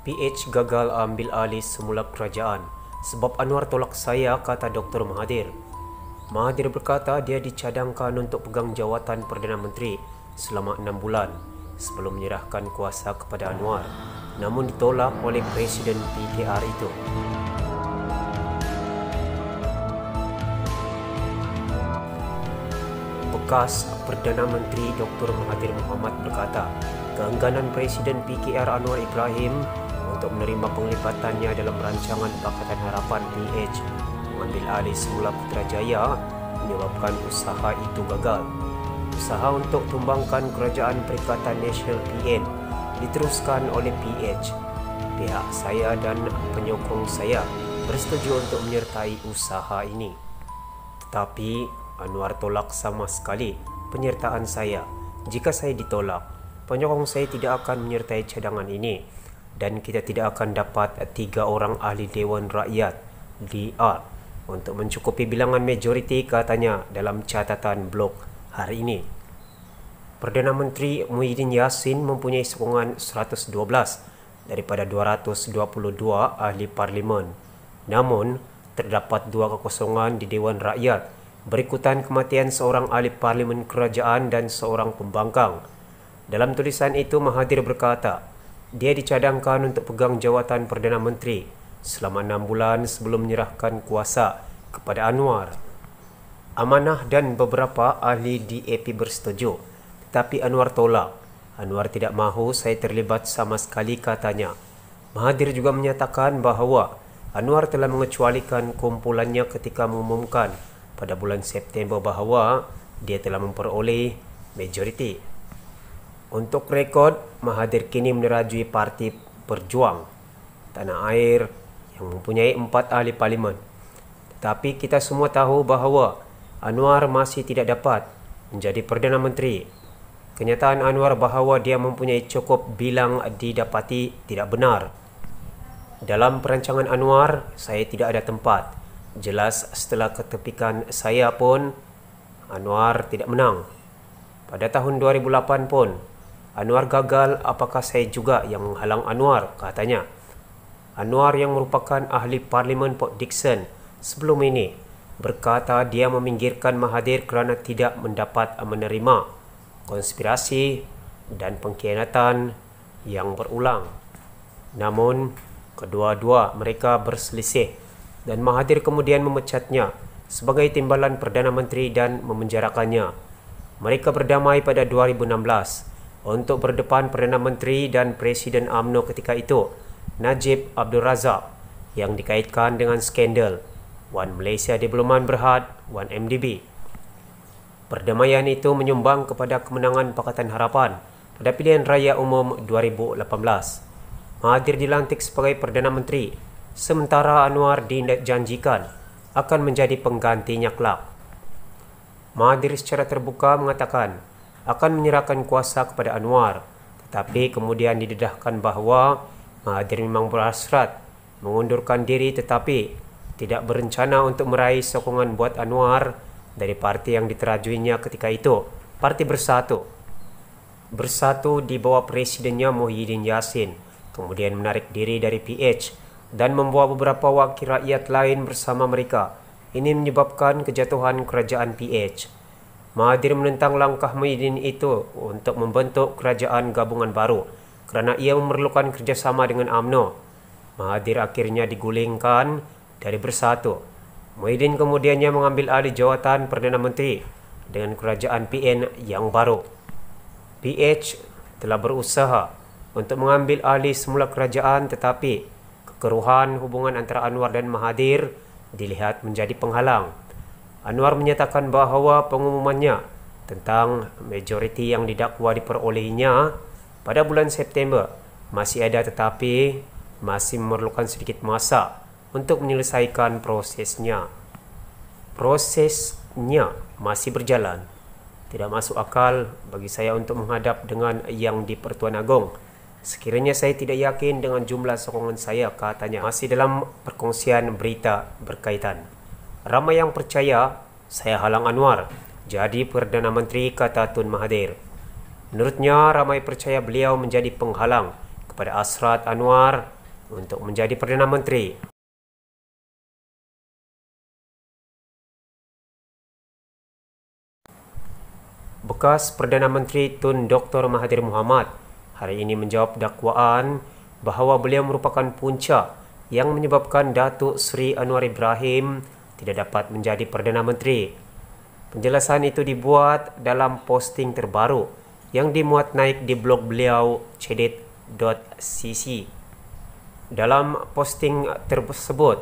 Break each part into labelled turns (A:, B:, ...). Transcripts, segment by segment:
A: PH gagal ambil alih semula kerajaan sebab Anwar tolak saya kata Dr. Mahathir. Mahathir berkata dia dicadangkan untuk pegang jawatan Perdana Menteri selama enam bulan sebelum menyerahkan kuasa kepada Anwar namun ditolak oleh Presiden PKR itu. Bekas Perdana Menteri Dr. Mahathir Muhammad berkata keengganan Presiden PKR Anwar Ibrahim untuk menerima penglibatannya dalam rancangan Pakatan Harapan PH mengambil alih semula Putrajaya menyebabkan usaha itu gagal. Usaha untuk tumbangkan Kerajaan Perikatan Nasional PN diteruskan oleh PH. Pihak saya dan penyokong saya bersetuju untuk menyertai usaha ini. Tetapi Anwar tolak sama sekali penyertaan saya. Jika saya ditolak, penyokong saya tidak akan menyertai cadangan ini dan kita tidak akan dapat tiga orang ahli Dewan Rakyat DR untuk mencukupi bilangan majoriti katanya dalam catatan blok hari ini. Perdana Menteri Muhyiddin Yassin mempunyai sokongan 112 daripada 222 ahli parlimen. Namun, terdapat dua kekosongan di Dewan Rakyat berikutan kematian seorang ahli parlimen kerajaan dan seorang pembangkang. Dalam tulisan itu, Mahathir berkata, dia dicadangkan untuk pegang jawatan Perdana Menteri selama enam bulan sebelum menyerahkan kuasa kepada Anwar. Amanah dan beberapa ahli DAP bersetuju, tetapi Anwar tolak. Anwar tidak mahu saya terlibat sama sekali katanya. Mahathir juga menyatakan bahawa Anwar telah mengecualikan kumpulannya ketika mengumumkan pada bulan September bahawa dia telah memperoleh majoriti. Untuk rekod, Mahathir kini menerajui parti Perjuang Tanah Air yang mempunyai empat ahli parlimen. Tetapi kita semua tahu bahawa Anwar masih tidak dapat menjadi Perdana Menteri. Kenyataan Anwar bahawa dia mempunyai cukup bilang didapati tidak benar. Dalam perancangan Anwar, saya tidak ada tempat. Jelas setelah ketepikan saya pun, Anwar tidak menang. Pada tahun 2008 pun, Anwar gagal, apakah saya juga yang menghalang Anwar? Katanya. Anwar yang merupakan ahli Parlimen Port Dickson sebelum ini berkata dia meminggirkan Mahathir kerana tidak mendapat menerima konspirasi dan pengkhianatan yang berulang. Namun, kedua-dua mereka berselisih dan Mahathir kemudian memecatnya sebagai timbalan Perdana Menteri dan memenjarakannya. Mereka berdamai pada 2016 untuk berdepan Perdana Menteri dan Presiden AMNO ketika itu, Najib Abdul Razak yang dikaitkan dengan skandal Wan Malaysia Diploman Berhad, Wan MDB. Perdamaian itu menyumbang kepada kemenangan Pakatan Harapan pada pilihan raya umum 2018. Mahathir dilantik sebagai Perdana Menteri, sementara Anwar dijanjikan akan menjadi penggantinya kelak. Mahathir secara terbuka mengatakan akan menyerahkan kuasa kepada Anwar tetapi kemudian didedahkan bahawa Mahathir memang berhasrat mengundurkan diri tetapi tidak berencana untuk meraih sokongan buat Anwar dari parti yang diterajuinya ketika itu Parti Bersatu Bersatu di bawah presidennya Muhyiddin Yassin kemudian menarik diri dari PH dan membawa beberapa wakil rakyat lain bersama mereka ini menyebabkan kejatuhan kerajaan PH. Mahathir menentang langkah Muhyiddin itu untuk membentuk kerajaan gabungan baru kerana ia memerlukan kerjasama dengan AMNO. Mahathir akhirnya digulingkan dari bersatu. Muhyiddin kemudiannya mengambil alih jawatan Perdana Menteri dengan kerajaan PN yang baru. PH telah berusaha untuk mengambil alih semula kerajaan tetapi kekeruhan hubungan antara Anwar dan Mahathir dilihat menjadi penghalang. Anwar menyatakan bahawa pengumumannya tentang majoriti yang didakwa diperolehinya pada bulan September masih ada tetapi masih memerlukan sedikit masa untuk menyelesaikan prosesnya. Prosesnya masih berjalan. Tidak masuk akal bagi saya untuk menghadap dengan yang di Pertuan Agong. Sekiranya saya tidak yakin dengan jumlah sokongan saya katanya masih dalam perkongsian berita berkaitan ramai yang percaya saya halang Anwar jadi Perdana Menteri kata Tun Mahathir. Menurutnya ramai percaya beliau menjadi penghalang kepada Asrat Anwar untuk menjadi Perdana Menteri. Bekas Perdana Menteri Tun Dr. Mahathir Muhammad hari ini menjawab dakwaan bahawa beliau merupakan punca yang menyebabkan Datuk Seri Anwar Ibrahim tidak dapat menjadi Perdana Menteri. Penjelasan itu dibuat dalam posting terbaru yang dimuat naik di blog beliau cedit.cc. Dalam posting tersebut,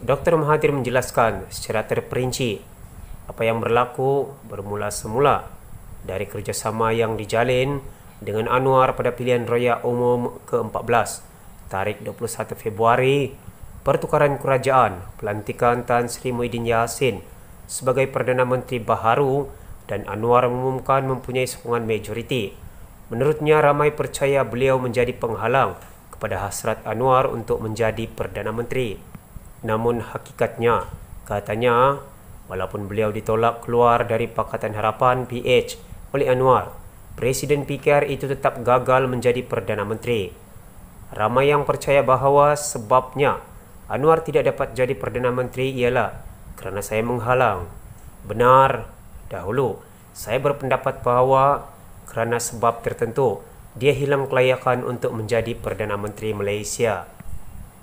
A: Dr. Mahathir menjelaskan secara terperinci apa yang berlaku bermula semula dari kerjasama yang dijalin dengan Anwar pada pilihan raya umum ke-14 tarikh 21 Februari pertukaran kerajaan, pelantikan Tan Sri Muhyiddin Yassin sebagai Perdana Menteri baharu dan Anwar mengumumkan mempunyai sokongan majoriti. Menurutnya ramai percaya beliau menjadi penghalang kepada hasrat Anwar untuk menjadi Perdana Menteri. Namun hakikatnya, katanya, walaupun beliau ditolak keluar dari Pakatan Harapan PH oleh Anwar, Presiden PKR itu tetap gagal menjadi Perdana Menteri. Ramai yang percaya bahawa sebabnya Anwar tidak dapat jadi Perdana Menteri ialah kerana saya menghalang. Benar, dahulu saya berpendapat bahawa kerana sebab tertentu dia hilang kelayakan untuk menjadi Perdana Menteri Malaysia.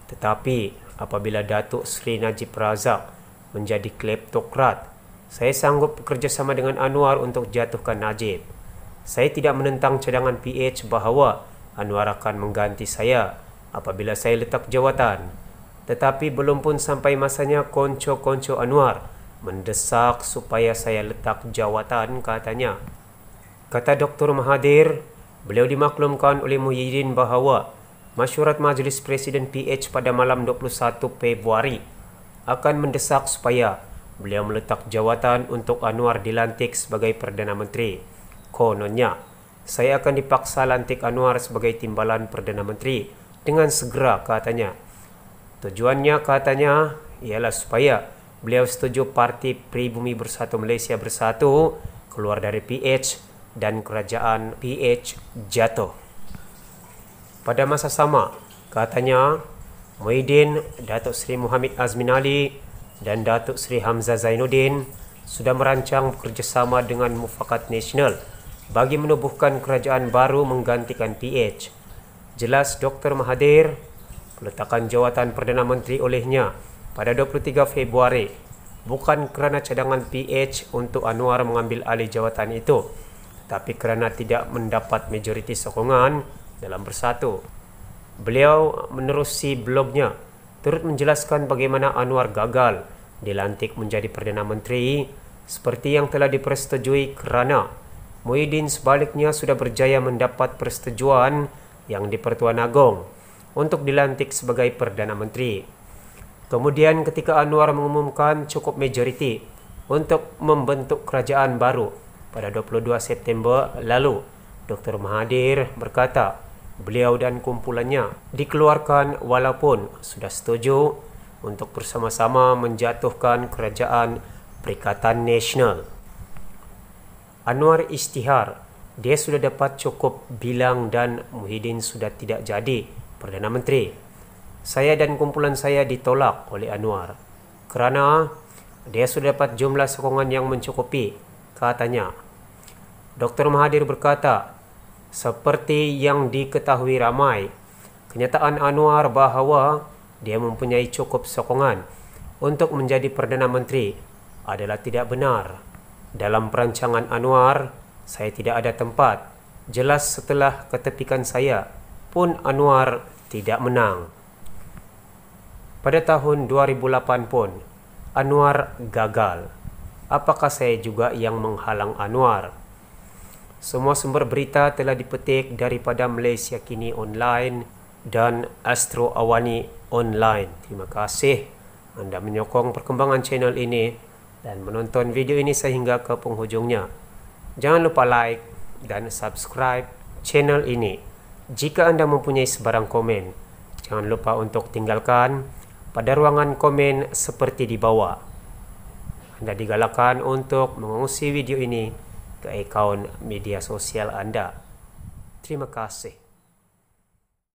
A: Tetapi apabila Datuk Sri Najib Razak menjadi kleptokrat, saya sanggup bekerjasama dengan Anwar untuk jatuhkan Najib. Saya tidak menentang cadangan PH bahawa Anwar akan mengganti saya apabila saya letak jawatan tetapi belum pun sampai masanya konco-konco Anwar mendesak supaya saya letak jawatan katanya. Kata Dr. Mahathir, beliau dimaklumkan oleh Muhyiddin bahawa Masyurat Majlis Presiden PH pada malam 21 Februari akan mendesak supaya beliau meletak jawatan untuk Anwar dilantik sebagai Perdana Menteri. Kononnya, saya akan dipaksa lantik Anwar sebagai timbalan Perdana Menteri dengan segera katanya. Tujuannya katanya ialah supaya beliau setuju parti Pribumi Bersatu Malaysia Bersatu keluar dari PH dan kerajaan PH jatuh. Pada masa sama, katanya Muhyiddin Datuk Seri Muhammad Azmin Ali dan Datuk Seri Hamzah Zainuddin sudah merancang kerjasama dengan Mufakat Nasional bagi menubuhkan kerajaan baru menggantikan PH. Jelas Dr. Mahathir peletakan jawatan Perdana Menteri olehnya pada 23 Februari bukan kerana cadangan PH untuk Anwar mengambil alih jawatan itu tetapi kerana tidak mendapat majoriti sokongan dalam bersatu. Beliau menerusi blognya turut menjelaskan bagaimana Anwar gagal dilantik menjadi Perdana Menteri seperti yang telah dipersetujui kerana Muhyiddin sebaliknya sudah berjaya mendapat persetujuan yang di Pertuan Agong untuk dilantik sebagai Perdana Menteri. Kemudian ketika Anwar mengumumkan cukup majoriti untuk membentuk kerajaan baru pada 22 September lalu, Dr. Mahathir berkata beliau dan kumpulannya dikeluarkan walaupun sudah setuju untuk bersama-sama menjatuhkan kerajaan Perikatan Nasional. Anwar Istihar, dia sudah dapat cukup bilang dan Muhyiddin sudah tidak jadi Perdana Menteri. Saya dan kumpulan saya ditolak oleh Anwar kerana dia sudah dapat jumlah sokongan yang mencukupi, katanya. Dr. Mahathir berkata, seperti yang diketahui ramai, kenyataan Anwar bahawa dia mempunyai cukup sokongan untuk menjadi Perdana Menteri adalah tidak benar. Dalam perancangan Anwar, saya tidak ada tempat. Jelas setelah ketepikan saya pun Anwar tidak menang. Pada tahun 2008 pun Anwar gagal. Apakah saya juga yang menghalang Anwar? Semua sumber berita telah dipetik daripada Malaysia Kini Online dan Astro Awani Online. Terima kasih anda menyokong perkembangan channel ini dan menonton video ini sehingga ke penghujungnya. Jangan lupa like dan subscribe channel ini. Jika anda mempunyai sebarang komen, jangan lupa untuk tinggalkan pada ruangan komen seperti di bawah. Anda digalakkan untuk mengungsi video ini ke akaun media sosial anda. Terima kasih.